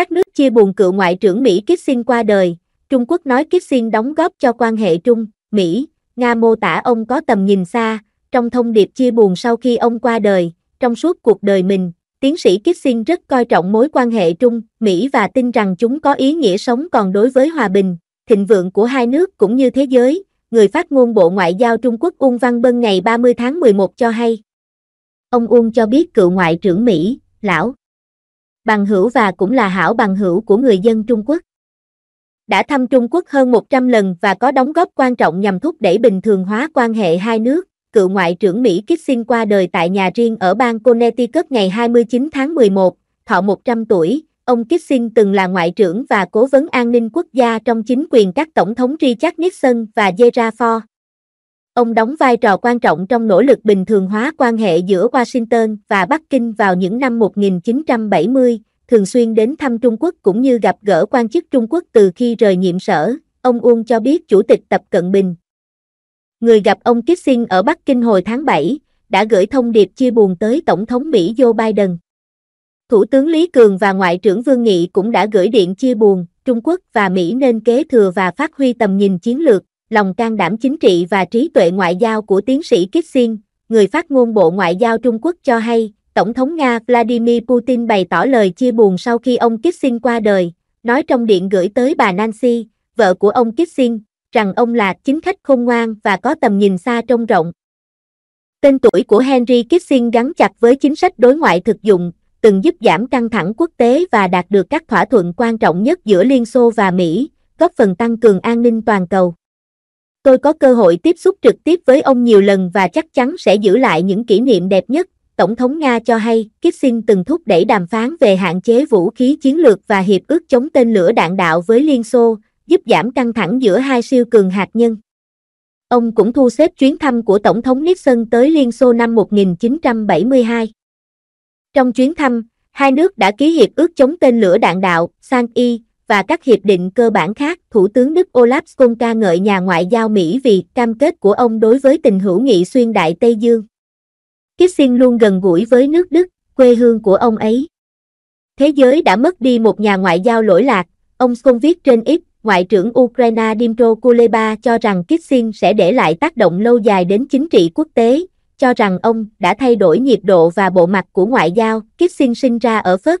Các nước chia buồn cựu ngoại trưởng Mỹ Kissing qua đời, Trung Quốc nói Kissing đóng góp cho quan hệ Trung, Mỹ, Nga mô tả ông có tầm nhìn xa, trong thông điệp chia buồn sau khi ông qua đời, trong suốt cuộc đời mình, tiến sĩ Kissing rất coi trọng mối quan hệ Trung, Mỹ và tin rằng chúng có ý nghĩa sống còn đối với hòa bình, thịnh vượng của hai nước cũng như thế giới, người phát ngôn Bộ Ngoại giao Trung Quốc Uông Văn Bân ngày 30 tháng 11 cho hay. Ông Uông cho biết cựu ngoại trưởng Mỹ, lão bằng hữu và cũng là hảo bằng hữu của người dân Trung Quốc. Đã thăm Trung Quốc hơn 100 lần và có đóng góp quan trọng nhằm thúc đẩy bình thường hóa quan hệ hai nước, cựu Ngoại trưởng Mỹ Kissing qua đời tại nhà riêng ở bang Connecticut ngày 29 tháng 11, thọ 100 tuổi. Ông Kissing từng là Ngoại trưởng và Cố vấn An ninh Quốc gia trong chính quyền các Tổng thống Richard Nixon và Gerald Ford. Ông đóng vai trò quan trọng trong nỗ lực bình thường hóa quan hệ giữa Washington và Bắc Kinh vào những năm 1970, thường xuyên đến thăm Trung Quốc cũng như gặp gỡ quan chức Trung Quốc từ khi rời nhiệm sở, ông Uông cho biết Chủ tịch Tập Cận Bình. Người gặp ông Kissing ở Bắc Kinh hồi tháng 7, đã gửi thông điệp chia buồn tới Tổng thống Mỹ Joe Biden. Thủ tướng Lý Cường và Ngoại trưởng Vương Nghị cũng đã gửi điện chia buồn, Trung Quốc và Mỹ nên kế thừa và phát huy tầm nhìn chiến lược, lòng can đảm chính trị và trí tuệ ngoại giao của tiến sĩ Kissing, người phát ngôn Bộ Ngoại giao Trung Quốc cho hay, Tổng thống Nga Vladimir Putin bày tỏ lời chia buồn sau khi ông Kissing qua đời, nói trong điện gửi tới bà Nancy, vợ của ông Kissing, rằng ông là chính khách khôn ngoan và có tầm nhìn xa trông rộng. Tên tuổi của Henry Kissinger gắn chặt với chính sách đối ngoại thực dụng, từng giúp giảm căng thẳng quốc tế và đạt được các thỏa thuận quan trọng nhất giữa Liên Xô và Mỹ, góp phần tăng cường an ninh toàn cầu. Tôi có cơ hội tiếp xúc trực tiếp với ông nhiều lần và chắc chắn sẽ giữ lại những kỷ niệm đẹp nhất. Tổng thống Nga cho hay, Kissing từng thúc đẩy đàm phán về hạn chế vũ khí chiến lược và hiệp ước chống tên lửa đạn đạo với Liên Xô, giúp giảm căng thẳng giữa hai siêu cường hạt nhân. Ông cũng thu xếp chuyến thăm của Tổng thống Nixon tới Liên Xô năm 1972. Trong chuyến thăm, hai nước đã ký hiệp ước chống tên lửa đạn đạo, SANI, và các hiệp định cơ bản khác, Thủ tướng Đức Olaf Scholz ca ngợi nhà ngoại giao Mỹ vì cam kết của ông đối với tình hữu nghị xuyên đại Tây Dương. Kissing luôn gần gũi với nước Đức, quê hương của ông ấy. Thế giới đã mất đi một nhà ngoại giao lỗi lạc, ông Scholz viết trên X, Ngoại trưởng Ukraine Dmytro Kuleba cho rằng Kissing sẽ để lại tác động lâu dài đến chính trị quốc tế, cho rằng ông đã thay đổi nhiệt độ và bộ mặt của ngoại giao. Kissing sinh ra ở Phớt,